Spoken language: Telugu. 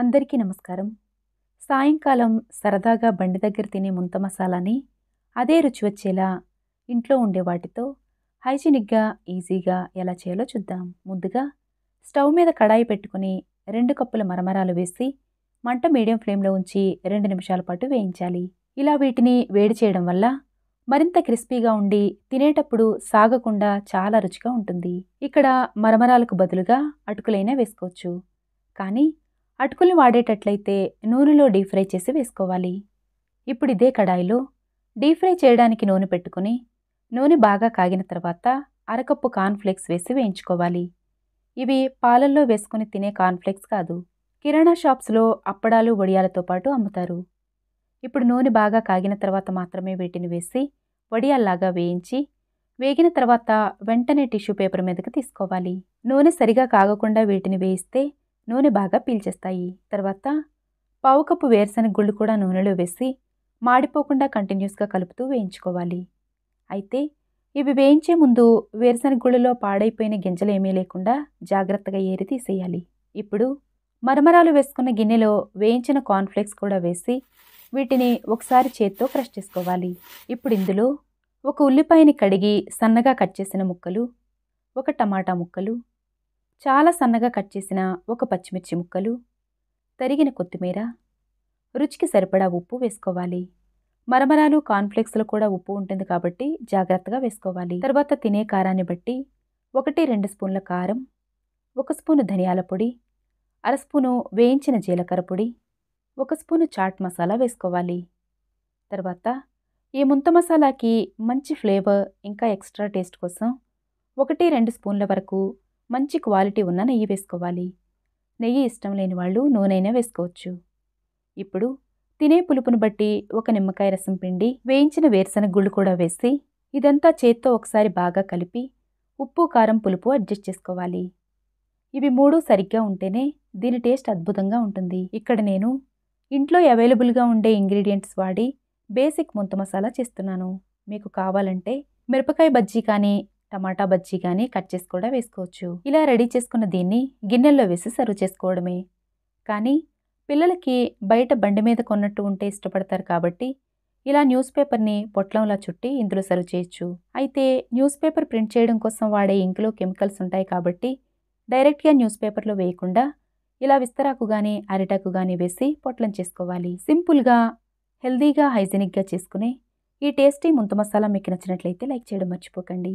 అందరికీ నమస్కారం సాయంకాలం సరదాగా బండి దగ్గర తినే ముంత మసాలాని అదే రుచి వచ్చేలా ఇంట్లో ఉండే వాటితో హైజీనిక్గా ఈజీగా ఎలా చేయాలో చూద్దాం ముందుగా స్టవ్ మీద కడాయి పెట్టుకుని రెండు కప్పుల మరమరాలు వేసి మంట మీడియం ఫ్లేమ్లో ఉంచి రెండు నిమిషాల పాటు వేయించాలి ఇలా వీటిని వేడి చేయడం వల్ల మరింత క్రిస్పీగా ఉండి తినేటప్పుడు సాగకుండా చాలా రుచిగా ఉంటుంది ఇక్కడ మరమరాలకు బదులుగా అటుకులైనా వేసుకోవచ్చు కానీ అటుకులు వాడేటట్లయితే నూనెలో డీప్ ఫ్రై చేసి వేసుకోవాలి ఇప్పుడు ఇదే కడాయిలో డీప్ ఫ్రై చేయడానికి నూనె పెట్టుకుని నూనె బాగా కాగిన తర్వాత అరకప్పు కార్న్ఫ్లేక్స్ వేసి వేయించుకోవాలి ఇవి పాలల్లో వేసుకుని తినే కార్న్ఫ్లేక్స్ కాదు కిరాణా షాప్స్లో అప్పడాలు వడియాలతో పాటు అమ్ముతారు ఇప్పుడు నూనె బాగా కాగిన తర్వాత మాత్రమే వీటిని వేసి వడియాల్లాగా వేయించి వేగిన తర్వాత వెంటనే టిష్యూ పేపర్ మీదకి తీసుకోవాలి నూనె సరిగా కాగకుండా వీటిని వేయిస్తే నూనె బాగా పీల్చేస్తాయి తర్వాత పావు కప్పు వేరుశనగ గుళ్ళు కూడా నూనెలో వేసి మాడిపోకుండా కంటిన్యూస్గా కలుపుతూ వేయించుకోవాలి అయితే ఇవి వేయించే ముందు వేరుశనగ గుళ్ళలో పాడైపోయిన గింజలు ఏమీ లేకుండా జాగ్రత్తగా ఏరి తీసేయాలి ఇప్పుడు మరమరాలు వేసుకున్న గిన్నెలో వేయించిన కార్న్ఫ్లేక్స్ కూడా వేసి వీటిని ఒకసారి చేత్తో క్రష్ చేసుకోవాలి ఇప్పుడు ఇందులో ఒక ఉల్లిపాయని కడిగి సన్నగా కట్ చేసిన ముక్కలు ఒక టమాటా ముక్కలు చాలా సన్నగా కట్ చేసిన ఒక పచ్చిమిర్చి ముక్కలు తరిగిన కొత్తిమీర రుచికి సరిపడా ఉప్పు వేసుకోవాలి మరమరాలు కాన్ఫ్లెక్స్లో కూడా ఉప్పు ఉంటుంది కాబట్టి జాగ్రత్తగా వేసుకోవాలి తర్వాత తినే కారాన్ని బట్టి ఒకటి రెండు స్పూన్ల కారం ఒక స్పూను ధనియాల పొడి అర స్పూను వేయించిన జీలకర్ర పొడి ఒక స్పూను చాట్ మసాలా వేసుకోవాలి తర్వాత ఈ ముంత మసాలాకి మంచి ఫ్లేవర్ ఇంకా ఎక్స్ట్రా టేస్ట్ కోసం ఒకటి రెండు స్పూన్ల వరకు మంచి క్వాలిటీ ఉన్న నెయ్యి వేసుకోవాలి నెయ్యి ఇష్టం లేని వాళ్ళు నూనెైనా వేసుకోవచ్చు ఇప్పుడు తినే పులుపును బట్టి ఒక నిమ్మకాయ రసం పిండి వేయించిన వేరుశనగ గుళ్ళు కూడా వేసి ఇదంతా చేత్తో ఒకసారి బాగా కలిపి ఉప్పు కారం పులుపు అడ్జస్ట్ చేసుకోవాలి ఇవి మూడు సరిగ్గా ఉంటేనే దీని టేస్ట్ అద్భుతంగా ఉంటుంది ఇక్కడ నేను ఇంట్లో అవైలబుల్గా ఉండే ఇంగ్రీడియంట్స్ వాడి బేసిక్ ముంత మసాలా చేస్తున్నాను మీకు కావాలంటే మిరపకాయ బజ్జీ కానీ టమాటా బజ్జీ కానీ కట్ చేసి కూడా వేసుకోవచ్చు ఇలా రెడీ చేసుకున్న దీన్ని గిన్నెల్లో వేసి సర్వ్ చేసుకోవడమే కానీ పిల్లలకి బయట బండి మీద కొన్నట్టు ఉంటే ఇష్టపడతారు కాబట్టి ఇలా న్యూస్ పేపర్ని పొట్లంలా చుట్టి ఇందులో సర్వ్ చేయొచ్చు అయితే న్యూస్ పేపర్ ప్రింట్ చేయడం కోసం వాడే ఇంకులో కెమికల్స్ ఉంటాయి కాబట్టి డైరెక్ట్గా న్యూస్ పేపర్లో వేయకుండా ఇలా విస్తరాకు కానీ అరిటాకు కానీ వేసి పొట్లం చేసుకోవాలి సింపుల్గా హెల్దీగా హైజీనిక్గా చేసుకునే ఈ టేస్టీ ముంత మసాలా మీకు నచ్చినట్లయితే లైక్ చేయడం మర్చిపోకండి